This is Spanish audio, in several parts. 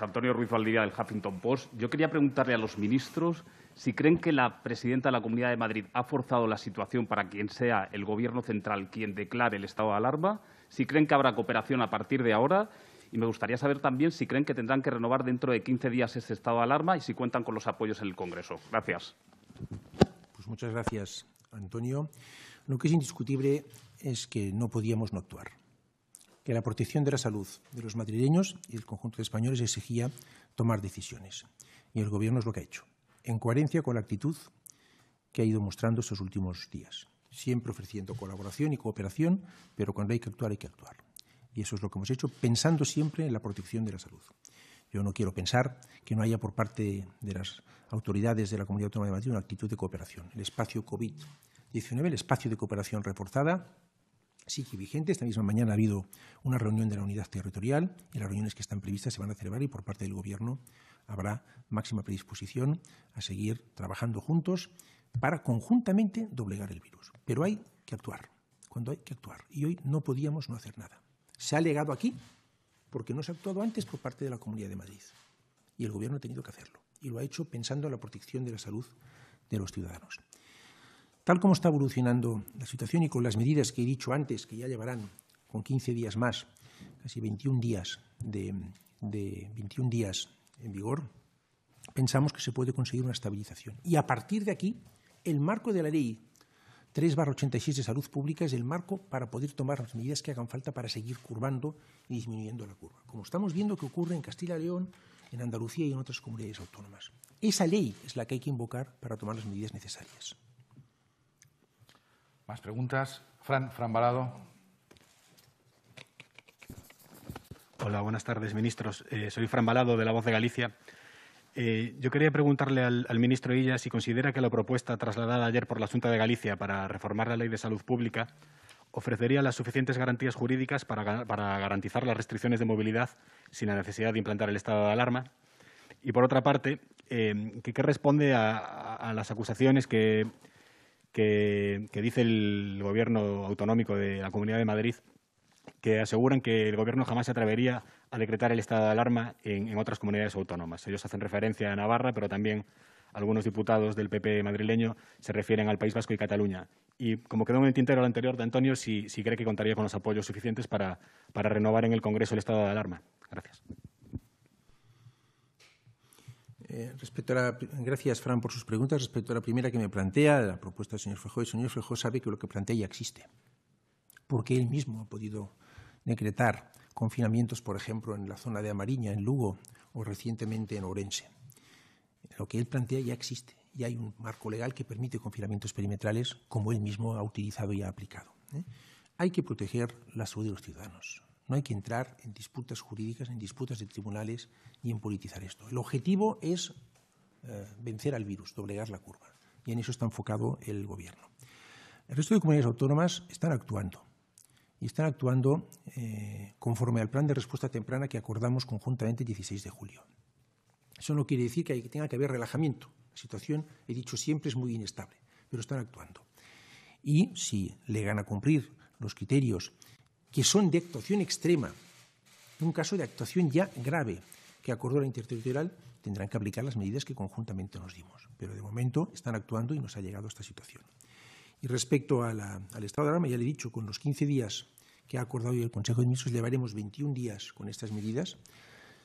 Antonio Ruiz Valdivia del Huffington Post. Yo quería preguntarle a los ministros si creen que la presidenta de la Comunidad de Madrid ha forzado la situación para quien sea el Gobierno central quien declare el estado de alarma, si creen que habrá cooperación a partir de ahora y me gustaría saber también si creen que tendrán que renovar dentro de 15 días ese estado de alarma y si cuentan con los apoyos en el Congreso. Gracias. Pues muchas gracias, Antonio. Lo que es indiscutible es que no podíamos no actuar que la protección de la salud de los madrileños y del conjunto de españoles exigía tomar decisiones. Y el Gobierno es lo que ha hecho, en coherencia con la actitud que ha ido mostrando estos últimos días, siempre ofreciendo colaboración y cooperación, pero cuando hay que actuar hay que actuar. Y eso es lo que hemos hecho, pensando siempre en la protección de la salud. Yo no quiero pensar que no haya por parte de las autoridades de la Comunidad Autónoma de Madrid una actitud de cooperación. El espacio COVID-19, el espacio de cooperación reforzada, sigue vigente. Esta misma mañana ha habido una reunión de la unidad territorial y las reuniones que están previstas se van a celebrar y por parte del Gobierno habrá máxima predisposición a seguir trabajando juntos para conjuntamente doblegar el virus. Pero hay que actuar, cuando hay que actuar. Y hoy no podíamos no hacer nada. Se ha llegado aquí porque no se ha actuado antes por parte de la Comunidad de Madrid. Y el Gobierno ha tenido que hacerlo. Y lo ha hecho pensando en la protección de la salud de los ciudadanos. Tal como está evolucionando la situación y con las medidas que he dicho antes, que ya llevarán con 15 días más, casi 21 días de, días en vigor, pensamos que se puede conseguir una estabilización. Y a partir de aquí, el marco de la ley 3-86 de salud pública es el marco para poder tomar las medidas que hagan falta para seguir curvando y disminuyendo la curva, como estamos viendo que ocurre en Castilla y León, en Andalucía y en otras comunidades autónomas. Esa ley es la que hay que invocar para tomar las medidas necesarias. ¿Más preguntas? Fran, Balado. Hola, buenas tardes, ministros. Eh, soy Fran Balado, de La Voz de Galicia. Eh, yo quería preguntarle al, ministro Illa si considera que la propuesta trasladada ayer por la Junta de Galicia para reformar la Ley de Salud Pública ofrecería las suficientes garantías jurídicas para, garantizar las restricciones de movilidad sin la necesidad de implantar el estado de alarma. Y, por otra parte, eh, ¿qué, responde a, las acusaciones que que, dice el gobierno autonómico de la Comunidad de Madrid que aseguran que el Gobierno jamás se atrevería a decretar el estado de alarma en, otras comunidades autónomas. Ellos hacen referencia a Navarra, pero también algunos diputados del PP madrileño se refieren al País Vasco y Cataluña. Y como quedó en el tintero el anterior de Antonio, si, cree que contaría con los apoyos suficientes para renovar en el Congreso el estado de alarma. Gracias. Eh, respecto a gracias, Fran, por sus preguntas. Respecto a la primera que me plantea, la propuesta del señor Fejó, el señor Fejó sabe que lo que plantea ya existe, porque él mismo ha podido decretar confinamientos, por ejemplo, en la zona de Amariña, en Lugo, o recientemente en Orense. Lo que él plantea ya existe, y hay un marco legal que permite confinamientos perimetrales como él mismo ha utilizado y ha aplicado. ¿eh? Hay que proteger la salud de los ciudadanos. No hay que entrar en disputas jurídicas, en disputas de tribunales y en politizar esto. El objetivo es eh, vencer al virus, doblegar la curva. Y en eso está enfocado el Gobierno. El resto de comunidades autónomas están actuando. Y están actuando eh, conforme al plan de respuesta temprana que acordamos conjuntamente el 16 de julio. Eso no quiere decir que, que tenga que haber relajamiento. La situación, he dicho siempre, es muy inestable, pero están actuando. Y si le a cumplir los criterios que son de actuación extrema, en un caso de actuación ya grave, que acordó la interterritorial, tendrán que aplicar las medidas que conjuntamente nos dimos. Pero de momento están actuando y nos ha llegado a esta situación. Y respecto al estado de alarma, ya le he dicho, con los 15 días que ha acordado hoy el Consejo de Ministros, llevaremos 21 días con estas medidas.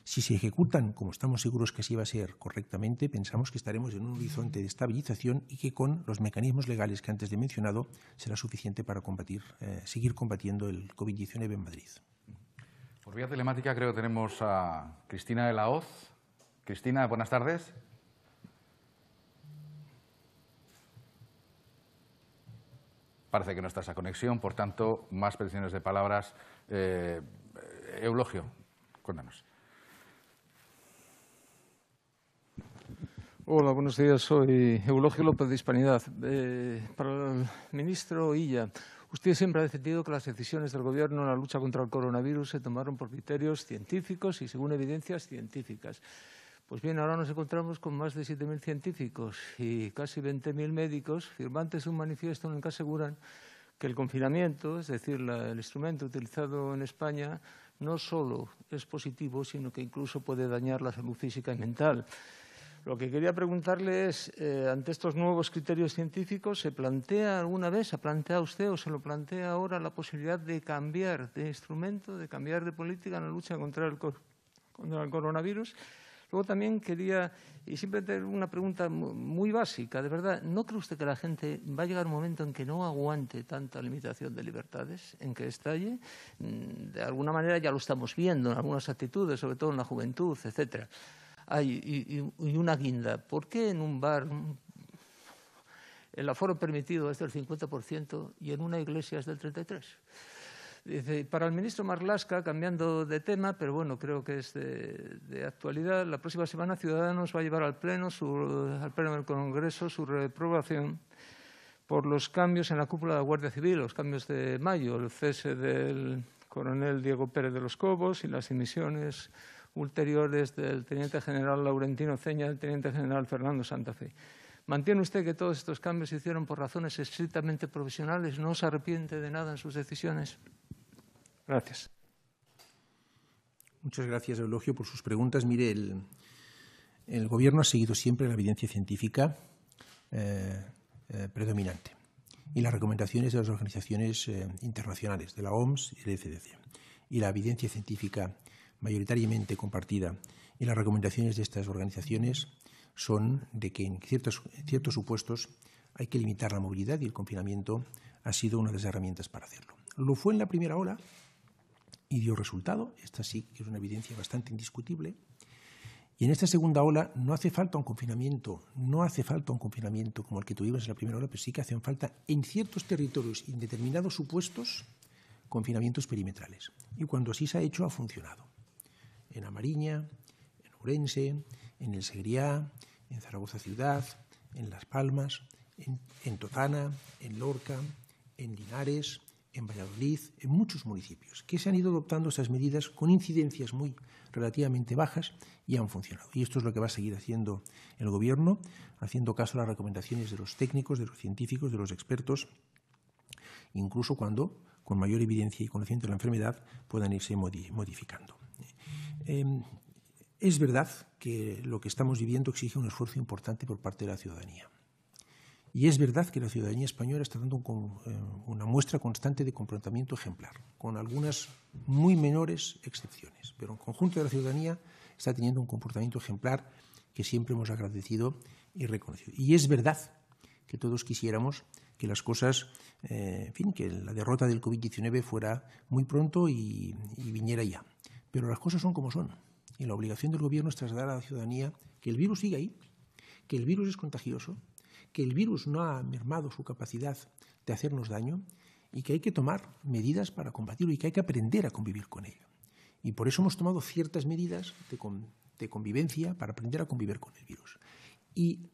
Si se ejecutan, como estamos seguros que así va a ser correctamente, pensamos que estaremos en un horizonte de estabilización y que con los mecanismos legales que antes he mencionado será suficiente para combatir, eh, seguir combatiendo el COVID-19 en Madrid. Por vía telemática creo que tenemos a Cristina de la Hoz. Cristina, buenas tardes. Parece que no está esa conexión, por tanto, más peticiones de palabras. Eh, Eulogio, cuéntanos. Hola, buenos días. Soy Eulogio López de Hispanidad. Eh, para el ministro Illa, usted siempre ha defendido que las decisiones del Gobierno en la lucha contra el coronavirus se tomaron por criterios científicos y según evidencias científicas. Pues bien, ahora nos encontramos con más de 7.000 científicos y casi 20.000 médicos firmantes de un manifiesto en el que aseguran que el confinamiento, es decir, el instrumento utilizado en España, no solo es positivo, sino que incluso puede dañar la salud física y mental. Lo que quería preguntarle es, eh, ante estos nuevos criterios científicos, ¿se plantea alguna vez, ha planteado usted o se lo plantea ahora la posibilidad de cambiar de instrumento, de cambiar de política en la lucha contra el, contra el coronavirus? Luego también quería, y siempre tener una pregunta muy básica, de verdad, ¿no cree usted que la gente va a llegar un momento en que no aguante tanta limitación de libertades, en que estalle? Mm, de alguna manera ya lo estamos viendo en algunas actitudes, sobre todo en la juventud, etcétera. Ah, y, una guinda. ¿Por qué en un bar el aforo permitido es del 50% y en una iglesia es del 33%? para el ministro Marlasca, cambiando de tema, pero bueno, creo que es de, actualidad, la próxima semana Ciudadanos va a llevar al pleno, su, al pleno del Congreso su reprobación por los cambios en la cúpula de la Guardia Civil, los cambios de mayo, el cese del coronel Diego Pérez de los Cobos y las emisiones ulteriores del teniente general Laurentino Ceña y del teniente general Fernando Santa Fe. ¿Mantiene usted que todos estos cambios se hicieron por razones estrictamente profesionales? ¿No se arrepiente de nada en sus decisiones? Gracias. Muchas gracias, Eulogio, por sus preguntas. Mire, el, Gobierno ha seguido siempre la evidencia científica eh, eh, predominante y las recomendaciones de las organizaciones eh, internacionales, de la OMS y el ECDC, y la evidencia científica mayoritariamente compartida y las recomendaciones de estas organizaciones son de que en ciertos, ciertos supuestos hay que limitar la movilidad y el confinamiento ha sido una de las herramientas para hacerlo. Lo fue en la primera ola y dio resultado, esta sí que es una evidencia bastante indiscutible. Y en esta segunda ola no hace falta un confinamiento, no hace falta un confinamiento como el que tuvimos en la primera ola, pero sí que hacen falta en ciertos territorios y en determinados supuestos confinamientos perimetrales. Y cuando así se ha hecho ha funcionado en Amariña, en Ourense, en El Segriá, en Zaragoza Ciudad, en Las Palmas, en, Totana, en Lorca, en Linares, en Valladolid, en muchos municipios, que se han ido adoptando esas medidas con incidencias muy relativamente bajas y han funcionado. Y esto es lo que va a seguir haciendo el Gobierno, haciendo caso a las recomendaciones de los técnicos, de los científicos, de los expertos, incluso cuando, con mayor evidencia y conocimiento de la enfermedad, puedan irse modificando. Em, es verdad que lo que estamos viviendo exige un esfuerzo importante por parte de la ciudadanía. Y es verdad que la ciudadanía española está dando em, una muestra constante de comportamiento ejemplar, con algunas muy menores excepciones. Pero el conjunto de la ciudadanía está teniendo un comportamiento ejemplar que siempre hemos agradecido y reconocido. Y es verdad que todos quisiéramos que las cosas, eh, en fin, que la derrota del COVID-19 fuera muy pronto y viniera ya. Pero las cosas son como son. Y la obligación del gobierno es trasladar a la ciudadanía que el virus sigue ahí, que el virus es contagioso, que el virus no ha mermado su capacidad de hacernos daño y que hay que tomar medidas para combatirlo y que hay que aprender a convivir con ello. Y por eso hemos tomado ciertas medidas de, de convivencia para aprender a convivir con el virus. Y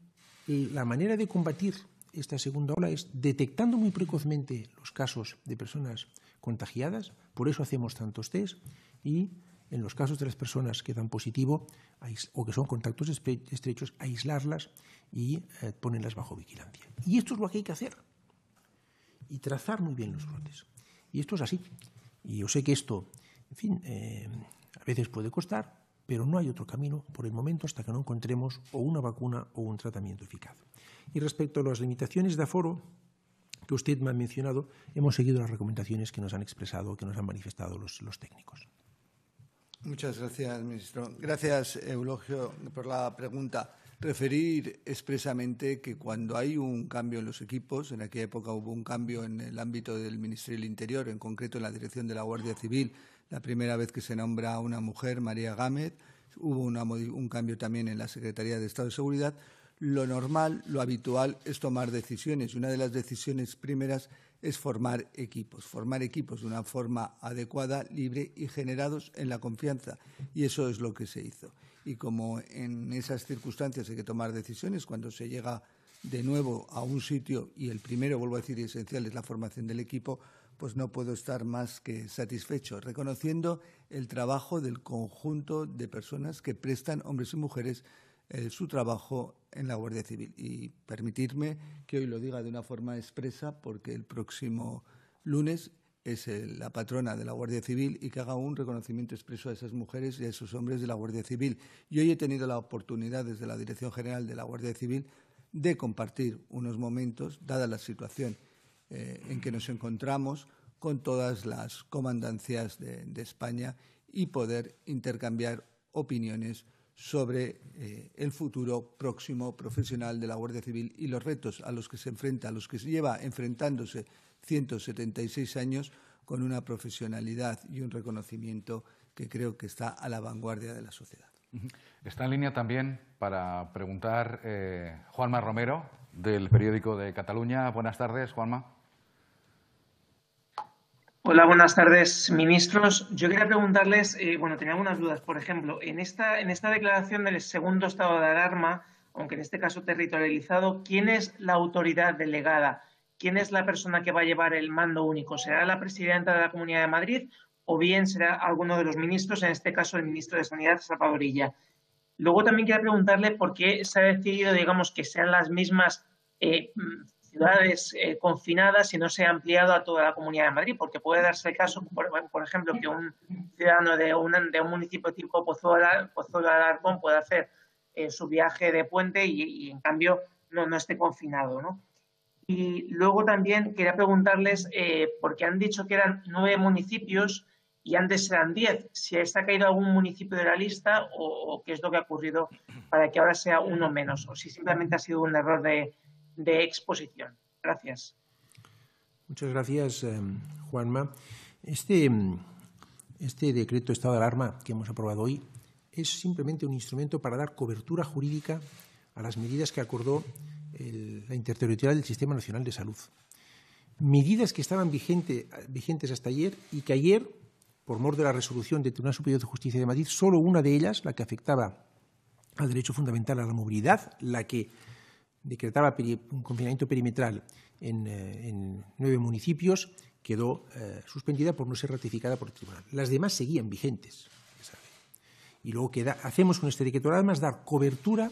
la manera de combatir esta segunda ola es detectando muy precozmente los casos de personas contagiadas, por eso hacemos tantos test y en los casos de las personas que dan positivo o que son contactos estrechos, aislarlas y eh, ponerlas bajo vigilancia. Y esto es lo que hay que hacer. Y trazar muy bien los brotes. Y esto es así. Y yo sé que esto, en fin, eh, a veces puede costar, pero no hay otro camino por el momento hasta que no encontremos o una vacuna o un tratamiento eficaz. Y respecto a las limitaciones de aforo, que usted me ha mencionado, hemos seguido las recomendaciones que nos han expresado, que nos han manifestado los técnicos. Muchas gracias, ministro. Gracias, Eulogio, por la pregunta. Referir expresamente que cuando hay un cambio en los equipos, en aquella época hubo un cambio en el ámbito del Ministerio del Interior, en concreto en la dirección de la Guardia Civil, la primera vez que se nombra a una mujer, María Gámez, hubo un cambio también en la Secretaría de Estado de Seguridad. Lo normal, lo habitual es tomar decisiones una de las decisiones primeras es formar equipos, formar equipos de una forma adecuada, libre y generados en la confianza. Y eso es lo que se hizo. Y como en esas circunstancias hay que tomar decisiones, cuando se llega de nuevo a un sitio, y el primero, vuelvo a decir, esencial es la formación del equipo, pues no puedo estar más que satisfecho, reconociendo el trabajo del conjunto de personas que prestan, hombres y mujeres, eh, su trabajo en la Guardia Civil. Y permitirme que hoy lo diga de una forma expresa, porque el próximo lunes es la patrona de la Guardia Civil y que haga un reconocimiento expreso a esas mujeres y a esos hombres de la Guardia Civil. Y hoy he tenido la oportunidad desde la Dirección General de la Guardia Civil de compartir unos momentos, dada la situación eh, en que nos encontramos, con todas las comandancias de España y poder intercambiar opiniones sobre eh, el futuro próximo profesional de la Guardia Civil y los retos a los que se enfrenta, a los que se lleva enfrentándose 176 años con una profesionalidad y un reconocimiento que creo que está a la vanguardia de la sociedad. Está en línea también para preguntar eh, Juanma Romero, del periódico de Cataluña. Buenas tardes, Juanma. Hola, buenas tardes, ministros. Yo quería preguntarles, eh, bueno, tenía algunas dudas. Por ejemplo, en esta, en esta declaración del segundo estado de alarma, aunque en este caso territorializado, ¿quién es la autoridad delegada? ¿Quién es la persona que va a llevar el mando único? ¿Será la presidenta de la Comunidad de Madrid o bien será alguno de los ministros, en este caso el ministro de Sanidad, Salvadorilla? Luego también quería preguntarle por qué se ha decidido, digamos, que sean las mismas eh, ciudades eh, confinadas y no se ha ampliado a toda la Comunidad de Madrid, porque puede darse el caso, por, ejemplo, que un ciudadano de un, de un municipio tipo Pozuelo, Pozuelo Alarcón pueda hacer eh, su viaje de puente y, en cambio no, no, esté confinado. ¿no? Y luego también quería preguntarles, eh, porque han dicho que eran nueve municipios y antes eran diez, si está caído algún municipio de la lista o qué es lo que ha ocurrido para que ahora sea uno menos, o si simplemente ha sido un error de, de exposición. Gracias. Muchas gracias, eh, Juanma. Este, este decreto de estado de alarma que hemos aprobado hoy es simplemente un instrumento para dar cobertura jurídica a las medidas que acordó la interterritorial del Sistema Nacional de Salud. Medidas que estaban vigente, vigentes hasta ayer y que ayer, por mor de la resolución del Tribunal Superior de Justicia de Madrid, solo una de ellas, la que afectaba al derecho fundamental a la movilidad, la que decretaba un confinamiento perimetral en, eh, nueve municipios, quedó eh, suspendida por no ser ratificada por el tribunal. Las demás seguían vigentes. Y luego queda, hacemos con este decreto? además dar cobertura,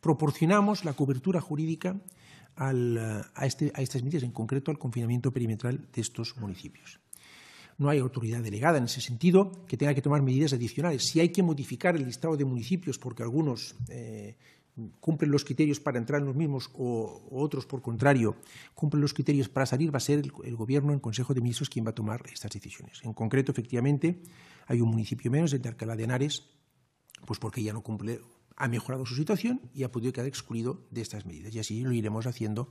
proporcionamos la cobertura jurídica eh, este, a, estas medidas, en concreto al confinamiento perimetral de estos municipios no hay autoridad delegada en ese sentido que tenga que tomar medidas adicionales. Si hay que modificar el listado de municipios porque algunos cumplen los criterios para entrar los mismos o, otros, por contrario, cumplen los criterios para salir, va a ser el, Gobierno el Consejo de Ministros quien va a tomar estas decisiones. En concreto, efectivamente, hay un municipio menos, el de Alcalá de Henares, pues porque ya no cumple, ha mejorado su situación y ha podido quedar excluido de estas medidas. Y así lo iremos haciendo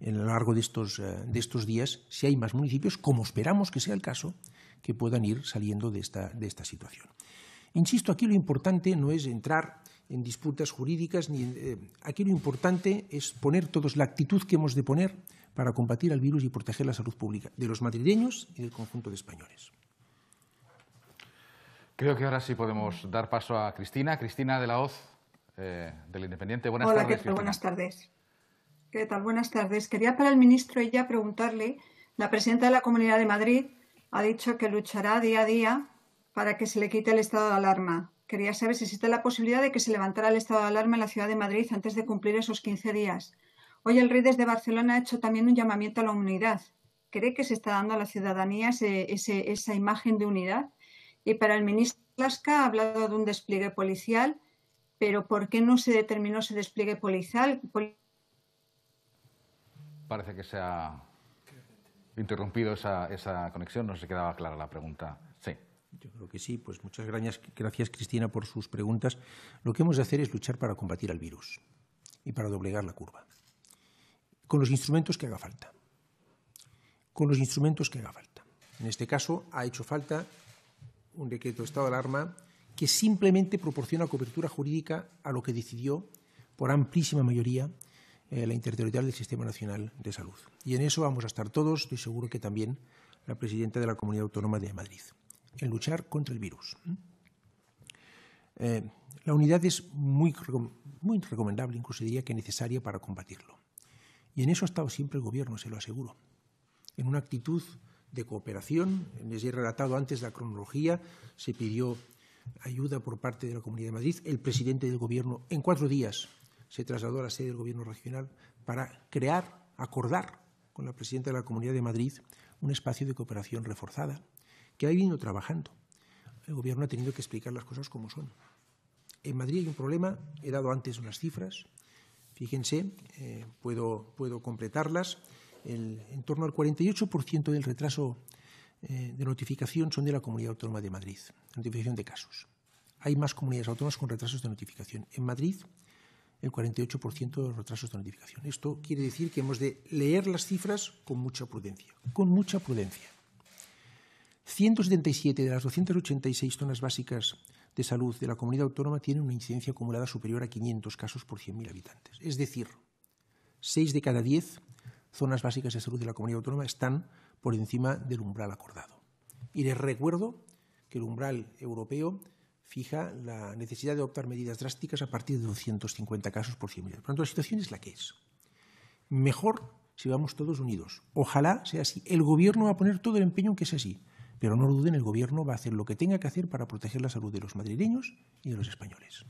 en a lo largo eh, de estos, días, si hay más municipios, como esperamos que sea el caso, que puedan ir saliendo de esta situación. Insisto, aquí lo importante no es entrar en disputas jurídicas, ni eh, aquí lo importante es poner todos la actitud que hemos de poner para combatir al virus y proteger la salud pública de los madrileños y del conjunto de españoles. Creo que ahora sí podemos dar paso a Cristina. Cristina de la Hoz, eh, del Independiente. Buenas tardes. Hola, ¿qué tal? Buenas tardes. tal? Buenas tardes. Quería para el ministro ella preguntarle, la presidenta de la Comunidad de Madrid ha dicho que luchará día a día para que se le quite el estado de alarma. Quería saber si existe la posibilidad de que se levantara el estado de alarma en la ciudad de Madrid antes de cumplir esos 15 días. Hoy el rey desde Barcelona ha hecho también un llamamiento a la unidad. ¿Cree que se está dando a la ciudadanía esa imagen de unidad? Y para el ministro Lasca ha hablado de un despliegue policial, pero ¿por qué no se determinó ese despliegue policial? Parece que se ha interrumpido esa, esa conexión, no se quedaba clara la pregunta. Sí. Yo creo que sí, pues muchas gracias, Cristina por sus preguntas. Lo que hemos de hacer es luchar para combatir al virus y para doblegar la curva, con los instrumentos que haga falta, con los instrumentos que haga falta. En este caso ha hecho falta un decreto de estado de alarma que simplemente proporciona cobertura jurídica a lo que decidió por amplísima mayoría eh, la interterritorial del Sistema Nacional de Salud. Y en eso vamos a estar todos, estoy seguro que también la presidenta de la Comunidad Autónoma de Madrid en luchar contra el virus. ¿Mm? Eh, la unidad es muy, muy recomendable, incluso diría que necesaria para combatirlo. Y en eso ha estado siempre el gobierno, se lo aseguro. En una actitud de cooperación, les he relatado antes la cronología, se pidió ayuda por parte de la Comunidad de Madrid. El presidente del gobierno en cuatro días se trasladó a la sede del gobierno regional para crear, acordar con la presidenta de la Comunidad de Madrid un espacio de cooperación reforzada que ha venido trabajando. El gobierno ha tenido que explicar las cosas como son. En Madrid hay un problema, he dado antes unas cifras, fíjense, eh, puedo, puedo completarlas. en torno al 48% del retraso eh, de notificación son de la Comunidad Autónoma de Madrid, notificación de casos. Hay más comunidades autónomas con retrasos de notificación. En Madrid, el 48% de los retrasos de notificación. Esto quiere decir que hemos de leer las cifras con mucha prudencia, con mucha prudencia. 177 de las 286 zonas básicas de salud de la comunidad autónoma tienen una incidencia acumulada superior a 500 casos por 100.000 habitantes. Es decir, 6 de cada 10 zonas básicas de salud de la comunidad autónoma están por encima del umbral acordado. Y les recuerdo que el umbral europeo fija la necesidad de adoptar medidas drásticas a partir de 250 casos por 100.000. Por lo tanto, la situación es la que es. Mejor si vamos todos unidos. Ojalá sea así. El Gobierno va a poner todo el empeño en que sea así. Pero no lo duden, el gobierno va a hacer lo que tenga que hacer para proteger la salud de los madrileños y de los españoles.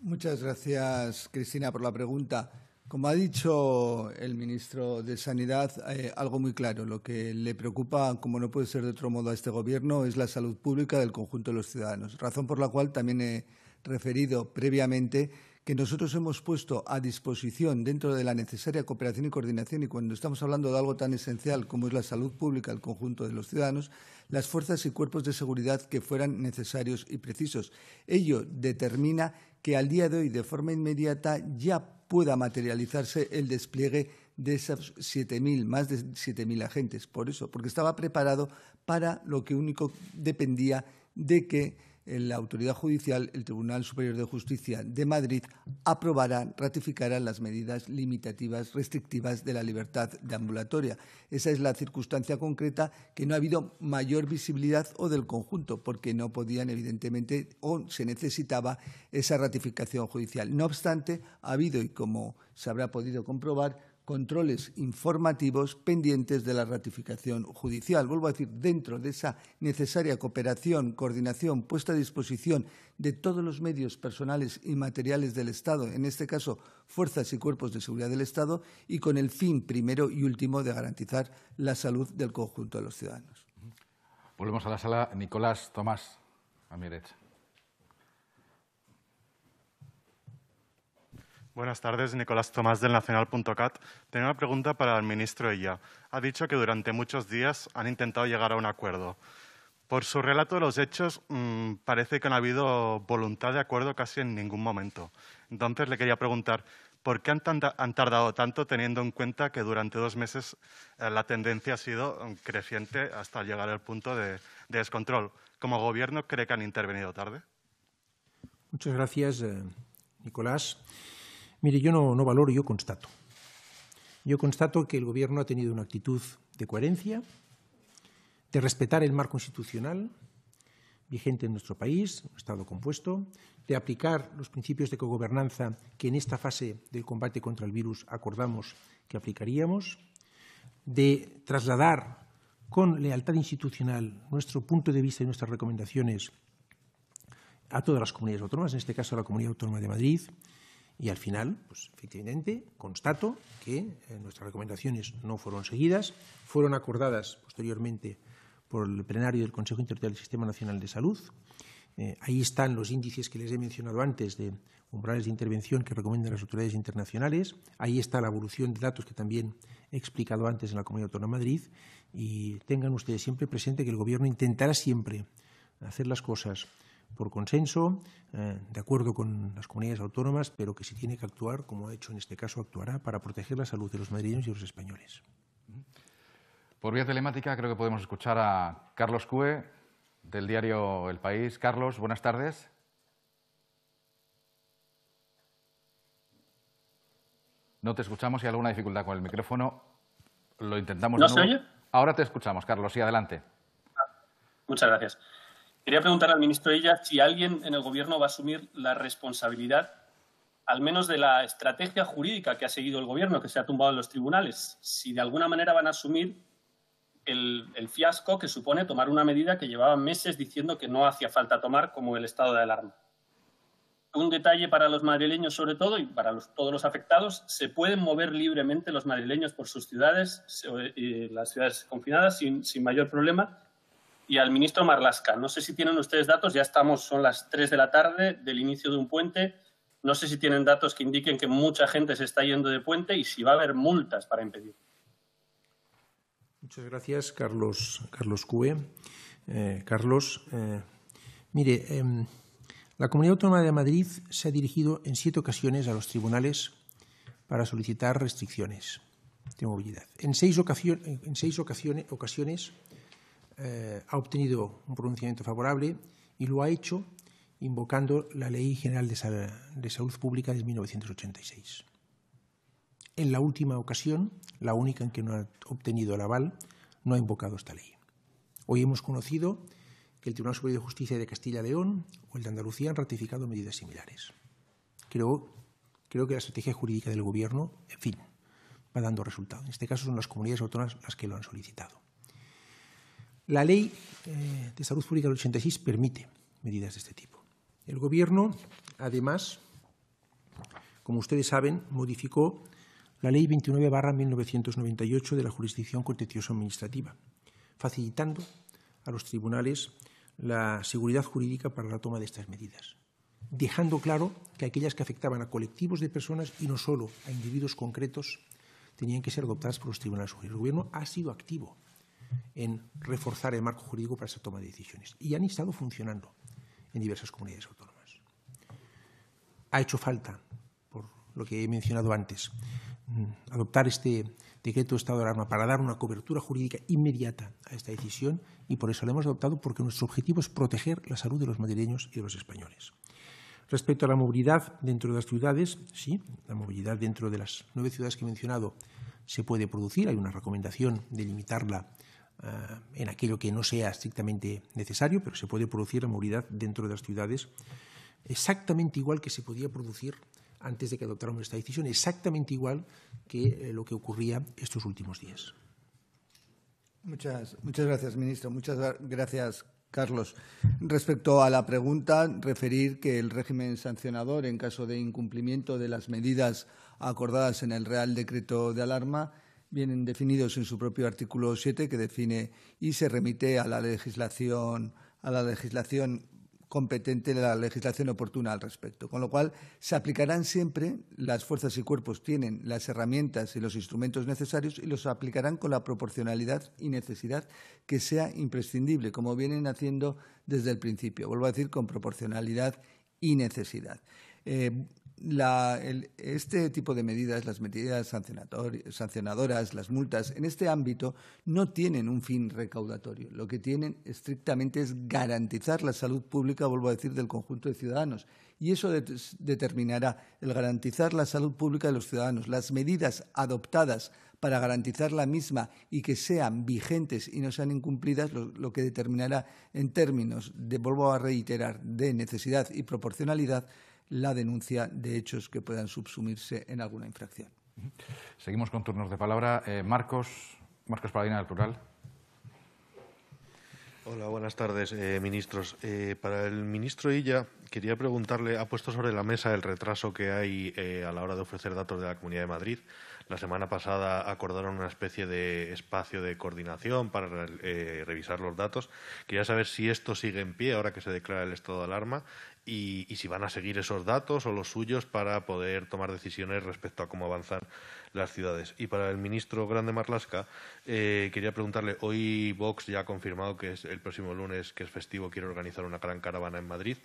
Muchas gracias, Cristina, por la pregunta. Como ha dicho el ministro de Sanidad, eh, algo muy claro. Lo que le preocupa, como no puede ser de otro modo, a este gobierno es la salud pública del conjunto de los ciudadanos, razón por la cual también he referido previamente que nosotros hemos puesto a disposición dentro de la necesaria cooperación y coordinación, y cuando estamos hablando de algo tan esencial como es la salud pública el conjunto de los ciudadanos, las fuerzas y cuerpos de seguridad que fueran necesarios y precisos. Ello determina que al día de hoy, de forma inmediata, ya pueda materializarse el despliegue de esos 7.000, más de 7.000 agentes. Por eso, porque estaba preparado para lo que único dependía de que la autoridad judicial, el Tribunal Superior de Justicia de Madrid, aprobará, ratificará las medidas limitativas restrictivas de la libertad de ambulatoria. Esa es la circunstancia concreta que no ha habido mayor visibilidad o del conjunto, porque no podían, evidentemente, o se necesitaba esa ratificación judicial. No obstante, ha habido, y como se habrá podido comprobar, controles informativos pendientes de la ratificación judicial. Vuelvo a decir, dentro de esa necesaria cooperación, coordinación puesta a disposición de todos los medios personales y materiales del Estado, en este caso fuerzas y cuerpos de seguridad del Estado, y con el fin primero y último de garantizar la salud del conjunto de los ciudadanos. Volvemos a la sala Nicolás Tomás, a mi derecha. Buenas tardes, Nicolás Tomás del Nacional.cat. Tengo una pregunta para el ministro Ella. Ha dicho que durante muchos días han intentado llegar a un acuerdo. Por su relato de los hechos, mm, parece que no ha habido voluntad de acuerdo casi en ningún momento. Entonces le quería preguntar, ¿por qué han, tardado tanto teniendo en cuenta que durante dos meses eh, la tendencia ha sido mm, creciente hasta llegar al punto de, descontrol? ¿Como gobierno cree que han intervenido tarde? Muchas gracias, eh, Nicolás. Mire, yo no, valoro, yo constato. Yo constato que el Gobierno ha tenido una actitud de coherencia, de respetar el marco institucional vigente en nuestro país, un Estado compuesto, de aplicar los principios de cogobernanza que en esta fase del combate contra el virus acordamos que aplicaríamos, de trasladar con lealtad institucional nuestro punto de vista y nuestras recomendaciones a todas las comunidades autónomas, en este caso a la Comunidad Autónoma de Madrid, y al final, pues efectivamente, constato que eh, nuestras recomendaciones no fueron seguidas, fueron acordadas posteriormente por el plenario del Consejo Interterritorial del Sistema Nacional de Salud. Eh, ahí están los índices que les he mencionado antes de umbrales de intervención que recomiendan las autoridades internacionales. Ahí está la evolución de datos que también he explicado antes en la Comunidad Autónoma de Madrid. Y tengan ustedes siempre presente que el Gobierno intentará siempre hacer las cosas por consenso, eh, de acuerdo con las comunidades autónomas, pero que si tiene que actuar, como ha hecho en este caso, actuará para proteger la salud de los madrileños y los españoles. Por vía telemática creo que podemos escuchar a Carlos Cue del diario El País. Carlos, buenas tardes. No te escuchamos y alguna dificultad con el micrófono. Lo intentamos. ¿No Ahora te escuchamos, Carlos. y adelante. Muchas gracias. Quería preguntar al ministro ella si alguien en el Gobierno va a asumir la responsabilidad, al menos de la estrategia jurídica que ha seguido el Gobierno, que se ha tumbado en los tribunales, si de alguna manera van a asumir el, fiasco que supone tomar una medida que llevaba meses diciendo que no hacía falta tomar, como el estado de alarma. Un detalle para los madrileños sobre todo y para todos los afectados, se pueden mover libremente los madrileños por sus ciudades, y eh, las ciudades confinadas, sin mayor problema y al ministro Marlasca. No sé si tienen ustedes datos, ya estamos, son las 3 de la tarde del inicio de un puente. No sé si tienen datos que indiquen que mucha gente se está yendo de puente y si va a haber multas para impedir. Muchas gracias, Carlos, Carlos Cue. Eh, Carlos, eh, mire, em, la Comunidad Autónoma de Madrid se ha dirigido en siete ocasiones a los tribunales para solicitar restricciones de movilidad. En seis, en seis ocasiones, ocasiones eh, ha obtenido un pronunciamiento favorable y lo ha hecho invocando la Ley General de, Salud, Pública de 1986. En la última ocasión, la única en que no ha obtenido el aval, no ha invocado esta ley. Hoy hemos conocido que el Tribunal Superior de Justicia de Castilla y León o el de Andalucía han ratificado medidas similares. Creo, creo que la estrategia jurídica del Gobierno, en fin, va dando resultado. En este caso son las comunidades autónomas las que lo han solicitado. La ley eh, de salud pública del 86 permite medidas de este tipo. El Gobierno, además, como ustedes saben, modificó la Ley 29-1998 de la jurisdicción contencioso-administrativa, facilitando a los tribunales la seguridad jurídica para la toma de estas medidas, dejando claro que aquellas que afectaban a colectivos de personas y no solo a individuos concretos tenían que ser adoptadas por los tribunales. El Gobierno ha sido activo en reforzar el marco jurídico para esa toma de decisiones. Y han estado funcionando en diversas comunidades autónomas. Ha hecho falta, por lo que he mencionado antes, mm, adoptar este decreto de estado de alarma para dar una cobertura jurídica inmediata a esta decisión y por eso lo hemos adoptado porque nuestro objetivo es proteger la salud de los madrileños y de los españoles. Respecto a la movilidad dentro de las ciudades, sí, la movilidad dentro de las nueve ciudades que he mencionado se puede producir. Hay una recomendación de limitarla eh, en aquello que no sea estrictamente necesario, pero se puede producir la movilidad dentro de las ciudades exactamente igual que se podía producir antes de que adoptáramos esta decisión, exactamente igual que eh, lo que ocurría estos últimos días. Muchas, muchas gracias, ministro. Muchas gracias, Carlos. Respecto a la pregunta, referir que el régimen sancionador, en caso de incumplimiento de las medidas acordadas en el Real Decreto de Alarma, vienen definidos en su propio artículo 7 que define y se remite a la legislación a la legislación competente, la legislación oportuna al respecto. Con lo cual, se aplicarán siempre, las fuerzas y cuerpos tienen las herramientas y los instrumentos necesarios y los aplicarán con la proporcionalidad y necesidad que sea imprescindible, como vienen haciendo desde el principio. Vuelvo a decir, con proporcionalidad y necesidad. Eh, este tipo de medidas, las medidas sancionadoras, las multas, en este ámbito no tienen un fin recaudatorio. Lo que tienen estrictamente es garantizar la salud pública, vuelvo a decir, del conjunto de ciudadanos. Y eso determinará el garantizar la salud pública de los ciudadanos, las medidas adoptadas para garantizar la misma y que sean vigentes y no sean incumplidas, lo, lo que determinará en términos de, vuelvo a reiterar, de necesidad y proporcionalidad, la denuncia de hechos que puedan subsumirse en alguna infracción. Seguimos con turnos de palabra. Eh, Marcos, Marcos Paladina del Plural. Hola, buenas tardes, eh, ministros. Eh, para el ministro Illa, quería preguntarle, ha puesto sobre la mesa el retraso que hay a la hora de ofrecer datos de la Comunidad de Madrid. La semana pasada acordaron una especie de espacio de coordinación para revisar los datos. Quería saber si esto sigue en pie ahora que se declara el estado de alarma y, si van a seguir esos datos o los suyos para poder tomar decisiones respecto a cómo avanzar las ciudades. Y para el ministro Grande Marlasca, eh, quería preguntarle, hoy Vox ya ha confirmado que es el próximo lunes, que es festivo, quiere organizar una gran caravana en Madrid.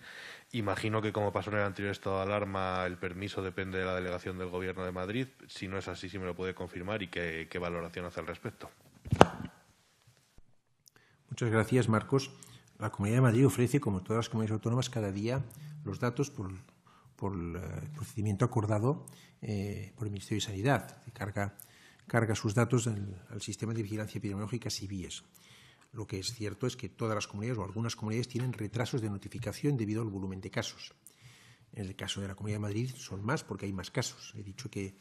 Imagino que como pasó en el anterior estado de alarma, el permiso depende de la delegación del Gobierno de Madrid. Si no es así, si me lo puede confirmar y qué valoración hace al respecto. Muchas gracias, Marcos. La Comunidad de Madrid ofrece, como todas las comunidades autónomas, cada día los datos por, eh, el procedimiento acordado eh, por el Ministerio de Sanidad. carga, sus datos al, sistema de vigilancia epidemiológica SIBIES. Lo que es cierto es que todas las comunidades o algunas comunidades tienen retrasos de notificación debido al volumen de casos. En el caso de la Comunidad de Madrid son más porque hay más casos. He dicho que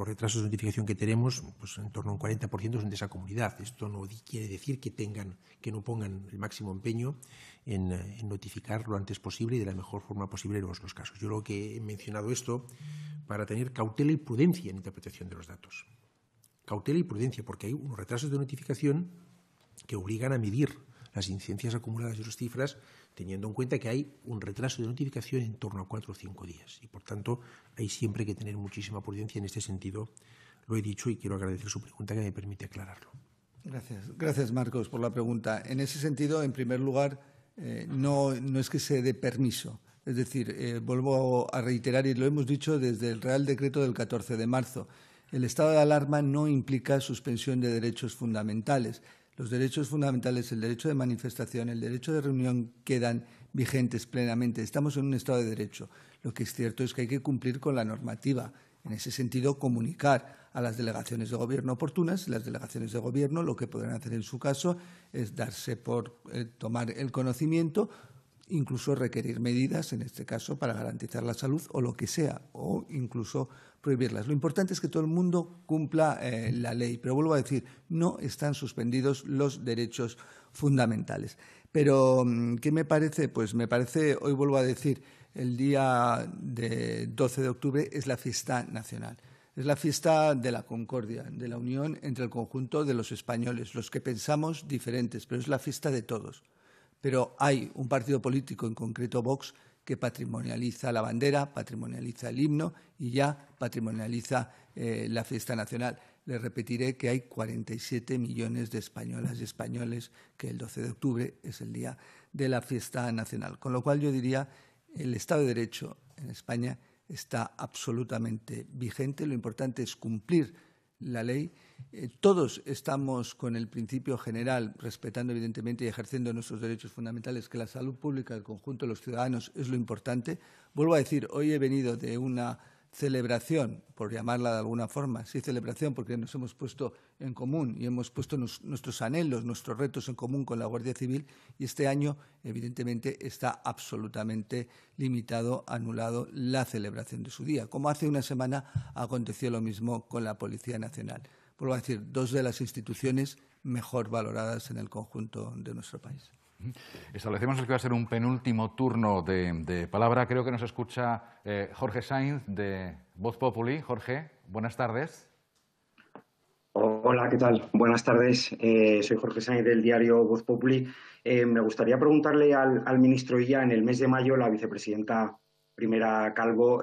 los retrasos de notificación que tenemos, pues en torno a un 40% son de esa comunidad. Esto no quiere decir que tengan, que no pongan el máximo empeño en, notificar lo antes posible y de la mejor forma posible en los casos. Yo creo que he mencionado esto para tener cautela y prudencia en la interpretación de los datos. Cautela y prudencia, porque hay unos retrasos de notificación que obligan a medir las incidencias acumuladas y sus cifras, teniendo en cuenta que hay un retraso de notificación en torno a cuatro o cinco días. Y por tanto, hay siempre que tener muchísima prudencia en este sentido. Lo he dicho y quiero agradecer su pregunta que me permite aclararlo. Gracias, gracias Marcos por la pregunta. En ese sentido, en primer lugar, eh, no, es que se dé permiso. Es decir, eh, vuelvo a reiterar y lo hemos dicho desde el Real Decreto del 14 de marzo. El estado de alarma no implica suspensión de derechos fundamentales. Los derechos fundamentales, el derecho de manifestación, el derecho de reunión quedan vigentes plenamente. Estamos en un Estado de Derecho. Lo que es cierto es que hay que cumplir con la normativa. En ese sentido, comunicar a las delegaciones de gobierno oportunas. Las delegaciones de gobierno lo que podrán hacer en su caso es darse por eh, tomar el conocimiento, incluso requerir medidas, en este caso, para garantizar la salud o lo que sea, o incluso prohibirlas. Lo importante es que todo el mundo cumpla eh, la ley, pero vuelvo a decir, no están suspendidos los derechos fundamentales. Pero, mm, ¿qué me parece? Pues me parece, hoy vuelvo a decir, el día de 12 de octubre es la fiesta nacional. Es la fiesta de la concordia, de la unión entre el conjunto de los españoles, los que pensamos diferentes, pero es la fiesta de todos. Pero hay un partido político, en concreto Vox, que patrimonializa la bandera, patrimonializa el himno y ya patrimonializa eh, la fiesta nacional. Les repetiré que hay 47 millones de españolas y españoles, que el 12 de octubre es el día de la fiesta nacional. Con lo cual yo diría, el Estado de Derecho en España está absolutamente vigente. Lo importante es cumplir la ley eh, todos estamos con el principio general, respetando evidentemente y ejerciendo nuestros derechos fundamentales, que la salud pública el conjunto de los ciudadanos es lo importante. Vuelvo a decir, hoy he venido de una celebración, por llamarla de alguna forma, sí celebración porque nos hemos puesto en común y hemos puesto nuestros anhelos, nuestros retos en común con la Guardia Civil y este año evidentemente está absolutamente limitado, anulado la celebración de su día, como hace una semana aconteció lo mismo con la Policía Nacional vuelvo a decir, dos de las instituciones mejor valoradas en el conjunto de nuestro país. Establecemos el que va a ser un penúltimo turno de, palabra. Creo que nos escucha eh, Jorge Sainz de Voz Populi. Jorge, buenas tardes. Hola, ¿qué tal? Buenas tardes. Eh, soy Jorge Sainz del diario Voz Populi. Eh, me gustaría preguntarle al, al, ministro Illa, en el mes de mayo, la vicepresidenta Primera Calvo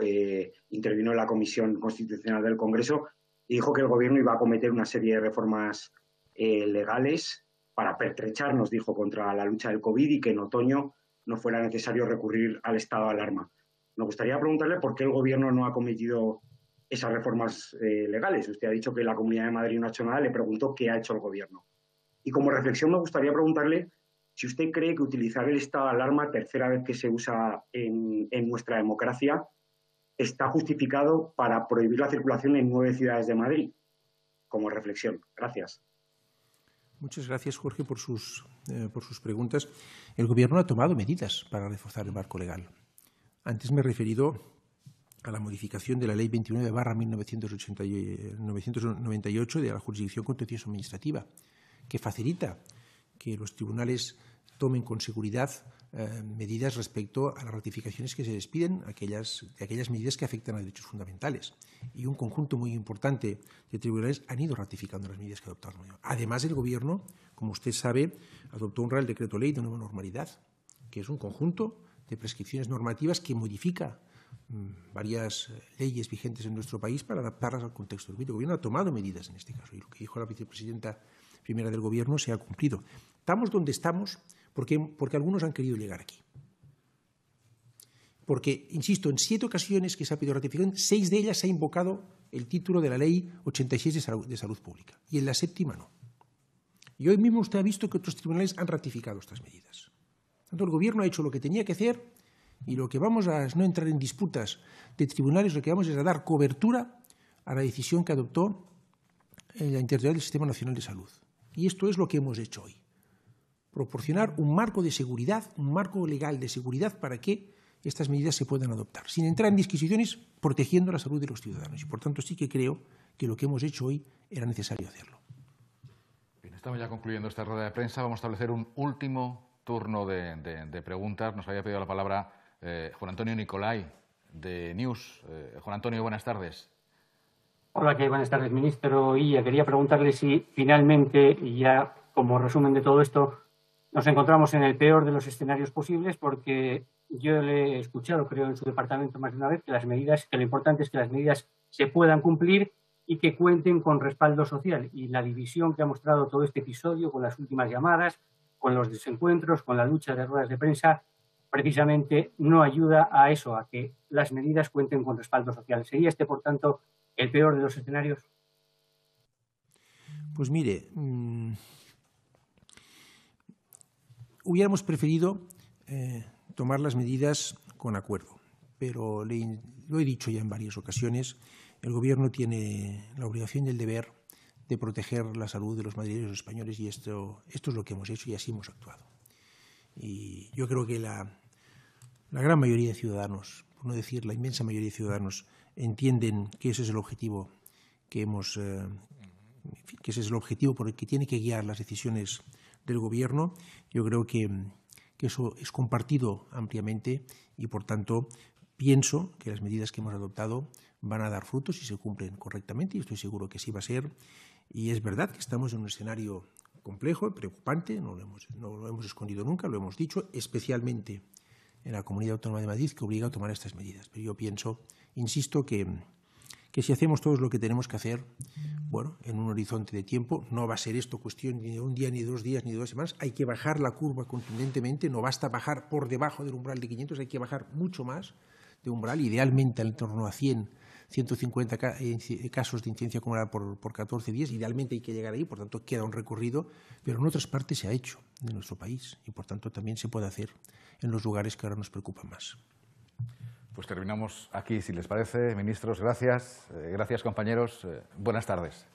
intervino en la Comisión Constitucional del Congreso dijo que el gobierno iba a cometer una serie de reformas eh, legales para pertrecharnos, dijo, contra la lucha del COVID y que en otoño no fuera necesario recurrir al estado de alarma. Me gustaría preguntarle por qué el gobierno no ha cometido esas reformas eh, legales. Usted ha dicho que la Comunidad de Madrid no ha hecho nada, le pregunto qué ha hecho el gobierno. Y como reflexión me gustaría preguntarle si usted cree que utilizar el estado de alarma, tercera vez que se usa en, en nuestra democracia, está justificado para prohibir la circulación en nueve ciudades de Madrid. Como reflexión. Gracias. Muchas gracias, Jorge, por sus, eh, por sus preguntas. El Gobierno ha tomado medidas para reforzar el marco legal. Antes me he referido a la modificación de la Ley 29 barra 1998 de la Jurisdicción Contencioso Administrativa, que facilita que los tribunales tomen con seguridad eh, medidas respecto a las ratificaciones que se despiden, aquellas, de aquellas medidas que afectan a derechos fundamentales. Y un conjunto muy importante de tribunales han ido ratificando las medidas que adoptaron Además, el Gobierno, como usted sabe, adoptó un Real Decreto Ley de Nueva Normalidad, que es un conjunto de prescripciones normativas que modifica mm, varias eh, leyes vigentes en nuestro país para adaptarlas al contexto del El Gobierno ha tomado medidas en este caso y lo que dijo la vicepresidenta primera del Gobierno se ha cumplido. Estamos donde estamos porque, porque algunos han querido llegar aquí. Porque, insisto, en siete ocasiones que se ha pedido ratificación, seis de ellas se ha invocado el título de la Ley 86 de Salud, Pública y en la séptima no. Y hoy mismo usted ha visto que otros tribunales han ratificado estas medidas. Tanto el Gobierno ha hecho lo que tenía que hacer y lo que vamos a no entrar en disputas de tribunales, lo que vamos es a dar cobertura a la decisión que adoptó eh, la Interterritorial del Sistema Nacional de Salud. Y esto es lo que hemos hecho hoy proporcionar un marco de seguridad, un marco legal de seguridad para que estas medidas se puedan adoptar, sin entrar en disquisiciones, protegiendo la salud de los ciudadanos. Y por tanto sí que creo que lo que hemos hecho hoy era necesario hacerlo. Bien, estamos ya concluyendo esta rueda de prensa. Vamos a establecer un último turno de, preguntas. Nos había pedido la palabra eh, Juan Antonio Nicolai, de News. Eh, Juan Antonio, buenas tardes. Hola, qué buenas tardes, ministro. Y ya quería preguntarle si finalmente, ya como resumen de todo esto, nos encontramos en el peor de los escenarios posibles porque yo le he escuchado, creo, en su departamento más de una vez, que las medidas, que lo importante es que las medidas se puedan cumplir y que cuenten con respaldo social. Y la división que ha mostrado todo este episodio con las últimas llamadas, con los desencuentros, con la lucha de ruedas de prensa, precisamente no ayuda a eso, a que las medidas cuenten con respaldo social. ¿Sería este, por tanto, el peor de los escenarios? Pues mire, mm, hubiéramos preferido eh, tomar las medidas con acuerdo, pero lo he dicho ya en varias ocasiones, el Gobierno tiene la obligación y el deber de proteger la salud de los madrileños españoles y esto, esto es lo que hemos hecho y así hemos actuado. Y yo creo que la, gran mayoría de ciudadanos, por no decir la inmensa mayoría de ciudadanos, entienden que ese es el objetivo que hemos, eh, que ese es el objetivo por el que tiene que guiar las decisiones del gobierno, yo creo que, eso es compartido ampliamente y, por tanto, pienso que las medidas que hemos adoptado van a dar frutos si se cumplen correctamente y estoy seguro que sí va a ser. Y es verdad que estamos en un escenario complejo, preocupante, no lo hemos, no lo hemos escondido nunca, lo hemos dicho, especialmente en la Comunidad Autónoma de Madrid, que obliga a tomar estas medidas. Pero yo pienso, insisto, que que si hacemos todo lo que tenemos que hacer, bueno, en un horizonte de tiempo, no va a ser esto cuestión ni de un día, ni de dos días, ni de dos semanas, hay que bajar la curva contundentemente, no basta bajar por debajo del umbral de 500, hay que bajar mucho más de umbral, idealmente en torno a 100 150 eh, eh, casos de incidencia acumulada por, por, 14 días. Idealmente hay que llegar ahí, por tanto queda un recorrido, pero en otras partes se ha hecho en nuestro país y por tanto también se puede hacer en los lugares que ahora nos preocupan más. Pues terminamos aquí, si les parece. Ministros, gracias. Eh, gracias, compañeros. Eh, buenas tardes.